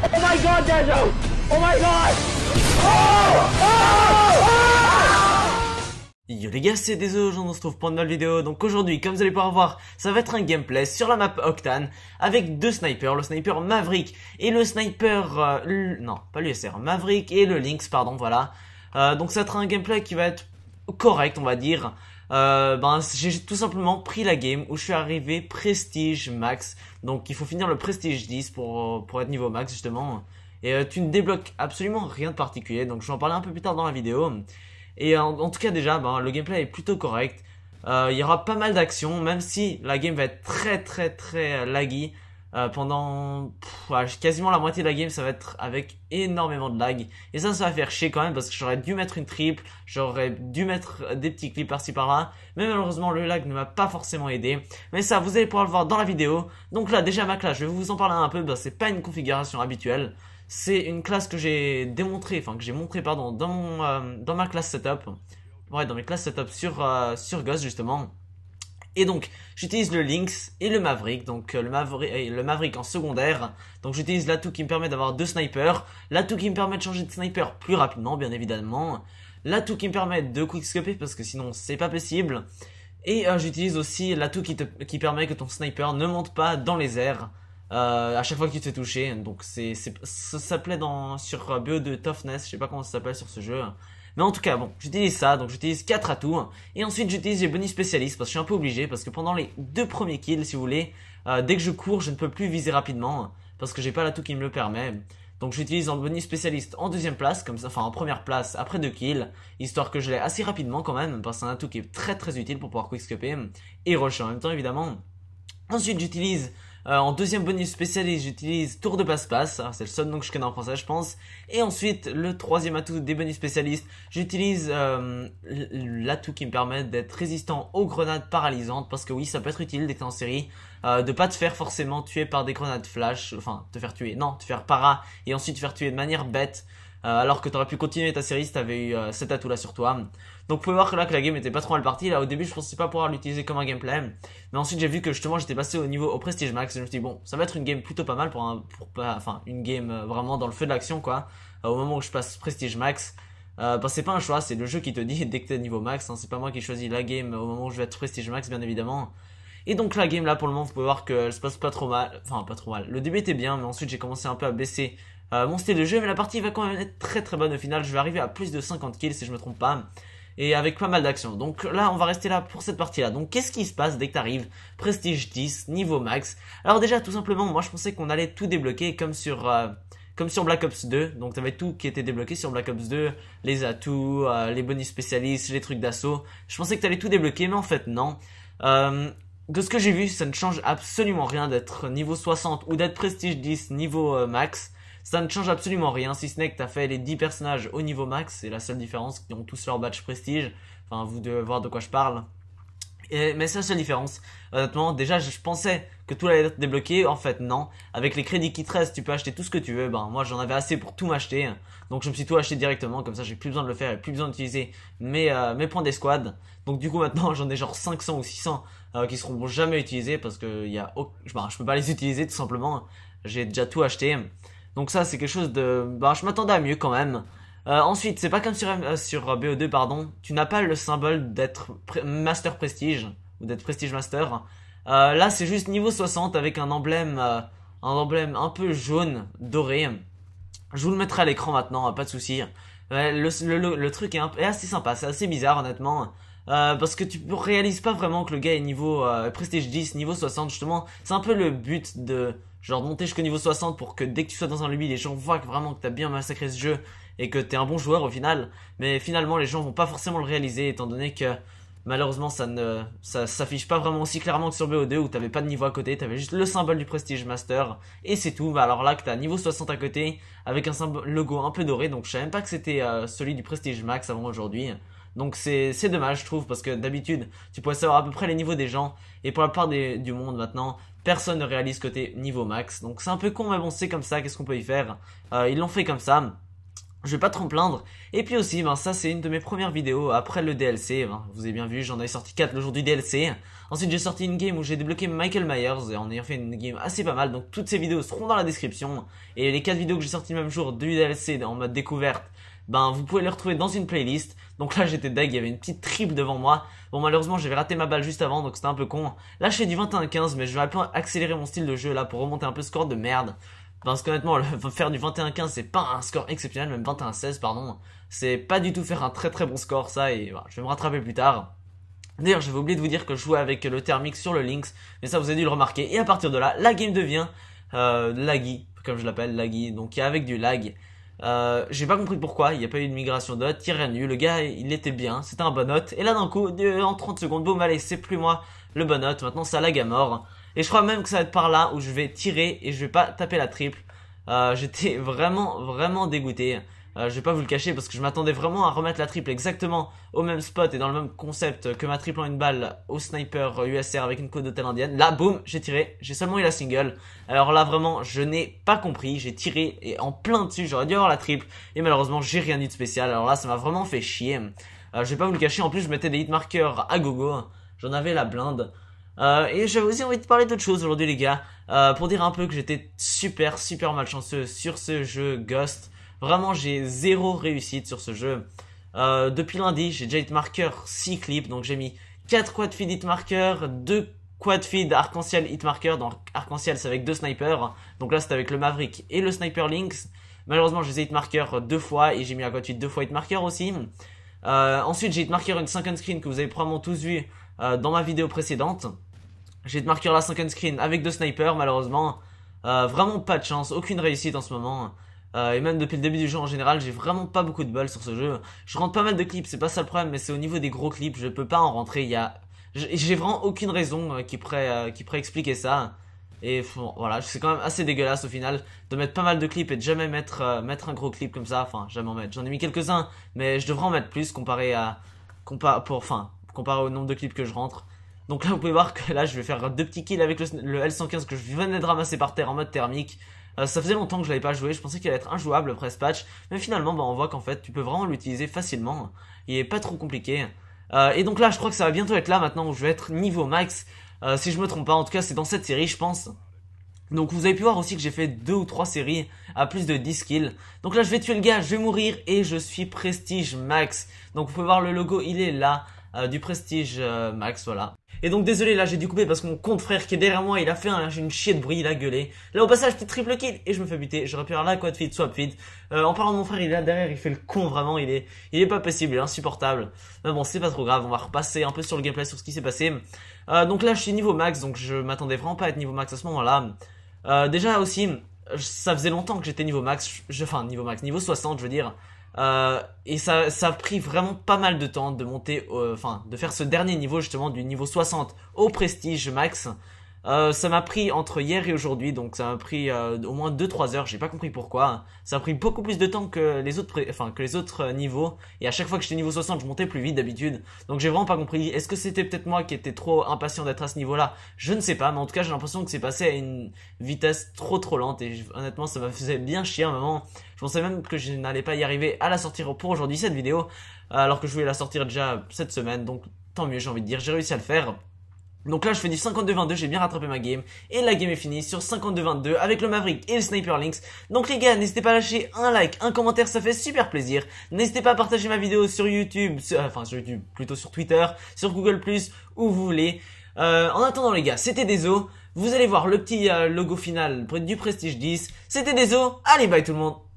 Oh my god, Dejo! Oh my god! Oh, oh, oh. Yo les gars, c'est désolé, on se retrouve pour une nouvelle vidéo. Donc aujourd'hui, comme vous allez pouvoir voir, ça va être un gameplay sur la map Octane avec deux snipers, le sniper Maverick et le sniper... Euh, non, pas l'USR, Maverick et le Lynx, pardon, voilà. Euh, donc ça sera un gameplay qui va être correct, on va dire. Euh, ben, j'ai tout simplement pris la game où je suis arrivé prestige max. Donc il faut finir le prestige 10 pour, pour être niveau max justement. Et euh, tu ne débloques absolument rien de particulier, donc je vais en parler un peu plus tard dans la vidéo. Et en, en tout cas déjà, ben, le gameplay est plutôt correct. Euh, il y aura pas mal d'actions, même si la game va être très très très laggy. Euh, pendant quasiment la moitié de la game, ça va être avec énormément de lag. Et ça, ça va faire chier quand même parce que j'aurais dû mettre une triple, j'aurais dû mettre des petits clips par-ci par-là. Mais malheureusement, le lag ne m'a pas forcément aidé. Mais ça, vous allez pouvoir le voir dans la vidéo. Donc là, déjà ma classe, je vais vous en parler un peu. Bah, c'est pas une configuration habituelle. C'est une classe que j'ai démontré, enfin que j'ai montré pardon dans euh, dans ma classe setup. Ouais, dans mes classes setup sur euh, sur Ghost justement. Et donc, j'utilise le Lynx et le Maverick, donc euh, euh, le, Maverick, en secondaire. Donc j'utilise l'atout qui me permet d'avoir deux snipers, l'atout qui me permet de changer de sniper plus rapidement, bien évidemment, l'atout qui me permet de quickscoper parce que sinon c'est pas possible. Et euh, j'utilise aussi l'atout qui, permet que ton sniper ne monte pas dans les airs à chaque fois qu'il te touches. Donc c'est, ça s'appelait sur BO2 Toughness, je sais pas comment ça s'appelle sur ce jeu. Mais en tout cas, bon, j'utilise ça, donc j'utilise 4 atouts. Et ensuite, j'utilise les bonus spécialistes parce que je suis un peu obligé, parce que pendant les deux premiers kills, si vous voulez, euh, dès que je cours, je ne peux plus viser rapidement, parce que j'ai pas l'atout qui me le permet. Donc j'utilise un bonus spécialiste en deuxième place, comme ça, enfin en première place après deux kills, histoire que je l'ai assez rapidement quand même, parce que c'est un atout qui est très très utile pour pouvoir quickscoper et rusher en même temps évidemment. Ensuite j'utilise euh, en deuxième bonus spécialiste, j'utilise tour de passe-passe. Ah, c'est le seul nom que je connais en français, je pense. Et ensuite, le troisième atout des bonus spécialistes, j'utilise euh, l'atout qui me permet d'être résistant aux grenades paralysantes. Parce que oui, ça peut être utile d'être en série. Euh, de pas te faire forcément tuer par des grenades flash. Enfin, te faire tuer. Non, te faire para. Et ensuite te faire tuer de manière bête. Euh, alors que t'aurais pu continuer ta série si t'avais eu euh, cet atout là sur toi. Donc vous pouvez voir que là que la game était pas trop mal partie. Là au début je pensais pas pouvoir l'utiliser comme un gameplay. Mais ensuite j'ai vu que justement j'étais passé au niveau au prestige max. Et je me suis dit bon ça va être une game plutôt pas mal pour un pour enfin une game euh, vraiment dans le feu de l'action quoi. au moment où je passe prestige max. Euh, ben, c'est pas un choix, c'est le jeu qui te dit dès que t'es niveau max. Hein. c'est pas moi qui choisis la game au moment où je vais être prestige max bien évidemment. Et donc la game là pour le moment vous pouvez voir qu'elle se passe pas trop mal, enfin pas trop mal. Le début était bien mais ensuite j'ai commencé un peu à baisser euh, mon style de jeu, mais la partie va quand même être très très bonne au final. Je vais arriver à plus de 50 kills si je me trompe pas. Et avec pas mal d'actions. Donc là, on va rester là pour cette partie-là. Donc qu'est-ce qui se passe dès que t'arrives Prestige 10, niveau max. Alors déjà, tout simplement, moi je pensais qu'on allait tout débloquer comme sur... Euh, comme sur Black Ops 2, donc t'avais tout qui était débloqué sur Black Ops 2, les atouts, euh, les bonus spécialistes, les trucs d'assaut. Je pensais que t'allais tout débloquer, mais en fait non. Euh, de ce que j'ai vu, ça ne change absolument rien d'être niveau 60 ou d'être prestige 10 niveau euh, max. Ça ne change absolument rien, si ce n'est que tu as fait les 10 personnages au niveau max, c'est la seule différence, qui ont tous leur badge prestige. Enfin, vous devez voir de quoi je parle. mais c'est la seule différence. Honnêtement, déjà, je, pensais que tout allait être débloqué. En fait, non. Avec les crédits qui te restent, tu peux acheter tout ce que tu veux. Ben, moi, j'en avais assez pour tout m'acheter. Donc, je me suis tout acheté directement. Comme ça, j'ai plus besoin de le faire et plus besoin d'utiliser mes, euh, points d'escouade. Donc, du coup, maintenant, j'en ai genre 500 ou 600 Qui euh, qui seront jamais utilisés parce que y a, ben, je peux pas les utiliser tout simplement. J'ai déjà tout acheté. Donc ça, c'est quelque chose de... Bah, je m'attendais à mieux quand même. Euh, ensuite, c'est pas comme sur, euh, sur euh, BO2, pardon. Tu n'as pas le symbole d'être Master Prestige, ou d'être Prestige Master. là, c'est juste niveau 60 avec un emblème, un emblème un peu jaune, doré. Je vous le mettrai à l'écran maintenant, pas de souci. Le, truc est, assez sympa, c'est assez bizarre honnêtement. parce que tu réalises pas vraiment que le gars est niveau prestige 10, niveau 60 justement. C'est un peu le but de Genre monter jusqu'au niveau 60 pour que dès que tu sois dans un lobby, les gens voient vraiment que t'as bien massacré ce jeu et que t'es un bon joueur au final. Mais finalement, les gens vont pas forcément le réaliser étant donné que malheureusement ça ne ça s'affiche pas vraiment aussi clairement que sur BO2 où t'avais pas de niveau à côté, t'avais juste le symbole du Prestige Master et c'est tout. alors là que t'as niveau 60 à côté avec un logo un peu doré, donc je savais même pas que c'était euh, celui du Prestige Max avant aujourd'hui. Donc c'est dommage je trouve parce que d'habitude tu pouvais savoir à peu près les niveaux des gens et pour la part du monde maintenant personne ne réalise côté niveau max. Donc c'est un peu con, mais bon, c'est comme ça, qu'est-ce qu'on peut y faire euh, Ils l'ont fait comme ça. Je vais pas trop me plaindre. Et puis aussi, ben, ça c'est une de mes premières vidéos après le DLC. Ben, vous avez bien vu, j'en ai sorti 4 le jour du DLC. Ensuite j'ai sorti une game où j'ai débloqué Michael Myers et en ayant fait une game assez pas mal. Donc toutes ces vidéos seront dans la description. Et les 4 vidéos que j'ai sorties le même jour du DLC en mode découverte, ben, vous pouvez les retrouver dans une playlist. Donc là, j'étais deg, il y avait une petite triple devant moi. Bon, malheureusement, j'avais raté ma balle juste avant, donc c'était un peu con. Là, je du 21-15, mais je vais un peu accélérer mon style de jeu là pour remonter un peu le score de merde. Parce qu'honnêtement, faire du 21-15, c'est pas un score exceptionnel, même 21-16, pardon. C'est pas du tout faire un très très bon score, ça, et voilà, je vais me rattraper plus tard. D'ailleurs, j'avais oublié de vous dire que je jouais avec le thermique sur le Lynx, mais ça vous avez dû le remarquer. Et à partir de là, la game devient euh, laggy, comme je l'appelle, laggy, donc avec du lag. Euh, j'ai pas compris pourquoi, il n'y a pas eu de migration de n'y a rien eu, le gars il était bien, c'était un bon hôte et là d'un coup, en 30 secondes, boum, allez, c'est plus moi le bon hôte maintenant ça la à mort. Et je crois même que ça va être par là où je vais tirer et je vais pas taper la triple. Euh, J'étais vraiment, vraiment dégoûté. Euh, je vais pas vous le cacher parce que je m'attendais vraiment à remettre la triple exactement au même spot et dans le même concept que ma triple en une balle au sniper USR avec une côte d'hôtel indienne. Là, boum, j'ai tiré, j'ai seulement eu la single. Alors là, vraiment, je n'ai pas compris, j'ai tiré et en plein dessus, j'aurais dû avoir la triple et malheureusement, j'ai rien eu de spécial. Alors là, ça m'a vraiment fait chier. Euh, je vais pas vous le cacher, en plus, je mettais des hitmarkers à gogo, j'en avais la blinde. Euh, et j'avais aussi envie de parler d'autre chose aujourd'hui les gars, euh, pour dire un peu que j'étais super super malchanceux sur ce jeu Ghost. Vraiment, j'ai zéro réussite sur ce jeu. Euh, depuis lundi, j'ai déjà hit marker 6 clips, donc j'ai mis 4 quad feed hit marker, 2 quad feed arc-en-ciel hit marker. donc arc-en-ciel, c'est avec 2 snipers. Donc là, c'est avec le Maverick et le Sniper Lynx. Malheureusement, j'ai hit marker 2 fois et j'ai mis un quad feed 2 fois hit marker aussi. Euh, ensuite, j'ai hit une 5 screen que vous avez probablement tous vu euh, dans ma vidéo précédente. J'ai hit la 5 screen avec 2 snipers, malheureusement. vraiment pas de chance, aucune réussite en ce moment. Euh, et même depuis le début du jeu en général, j'ai vraiment pas beaucoup de balles sur ce jeu. Je rentre pas mal de clips, c'est pas ça le problème, mais c'est au niveau des gros clips, je peux pas en rentrer. Il y a, j'ai vraiment aucune raison euh, qui pourrait euh, qui pourrait expliquer ça. Et voilà, c'est quand même assez dégueulasse au final de mettre pas mal de clips et de jamais mettre mettre un gros clip comme ça. Enfin, jamais en mettre. J'en ai mis quelques uns, mais je devrais en mettre plus comparé à pour enfin comparé au nombre de clips que je rentre. Donc là, vous pouvez voir que là, je vais faire deux petits kills avec le, le L115 que je venais de ramasser par terre en mode thermique. Euh, ça faisait longtemps que je l'avais pas joué, je pensais qu'il allait être injouable après ce patch, mais finalement bah, on voit qu'en fait tu peux vraiment l'utiliser facilement, il est pas trop compliqué. Euh, et donc là je crois que ça va bientôt être là maintenant où je vais être niveau max, euh, si je me trompe pas, en tout cas c'est dans cette série je pense. Donc vous avez pu voir aussi que j'ai fait deux ou trois séries à plus de 10 kills. Donc là je vais tuer le gars, je vais mourir et je suis prestige max. Donc vous pouvez voir le logo, il est là. Euh, du prestige euh, max, voilà. Et donc désolé, là j'ai dû couper parce que mon compte frère qui est derrière moi, il a fait une chier de bruit, il a gueulé. Là au passage, petit triple kill et je me fais buter. J'aurais pu avoir la quad feed, swap feed. Euh, en parlant de mon frère, il est là derrière, il fait le con vraiment, il est, il est pas possible, il est insupportable. Mais bon, c'est pas trop grave, on va repasser un peu sur le gameplay, sur ce qui s'est passé. donc là je suis niveau max, donc je m'attendais vraiment pas à être niveau max à ce moment-là. déjà aussi, ça faisait longtemps que j'étais niveau max, je, enfin niveau max, niveau 60 je veux dire. Euh, et ça, ça a pris vraiment pas mal de temps de monter, euh, enfin, de faire ce dernier niveau justement du niveau 60 au prestige max. Euh, ça m'a pris entre hier et aujourd'hui, donc ça m'a pris euh, au moins 2-3 heures, j'ai pas compris pourquoi. Ça a pris beaucoup plus de temps que les autres, enfin, que les autres euh, niveaux, et à chaque fois que j'étais niveau 60, je montais plus vite d'habitude, donc j'ai vraiment pas compris. Est-ce que c'était peut-être moi qui étais trop impatient d'être à ce niveau-là Je ne sais pas, mais en tout cas j'ai l'impression que c'est passé à une vitesse trop trop lente, et honnêtement ça me faisait bien chier à un moment. Je pensais même que je n'allais pas y arriver à la sortir pour aujourd'hui cette vidéo, alors que je voulais la sortir déjà cette semaine, donc tant mieux j'ai envie de dire, j'ai réussi à le faire. Donc là, je fais du 52-22, j'ai bien rattrapé ma game. Et la game est finie sur 52-22 avec le Maverick et le Sniper Lynx. Donc les gars, n'hésitez pas à lâcher un like, un commentaire, ça fait super plaisir. N'hésitez pas à partager ma vidéo sur YouTube, euh, enfin sur YouTube, plutôt sur Twitter, sur Google+, où vous voulez. Euh, en attendant les gars, c'était Deso. Vous allez voir le petit euh, logo final du Prestige 10. C'était Deso. Allez, bye tout le monde.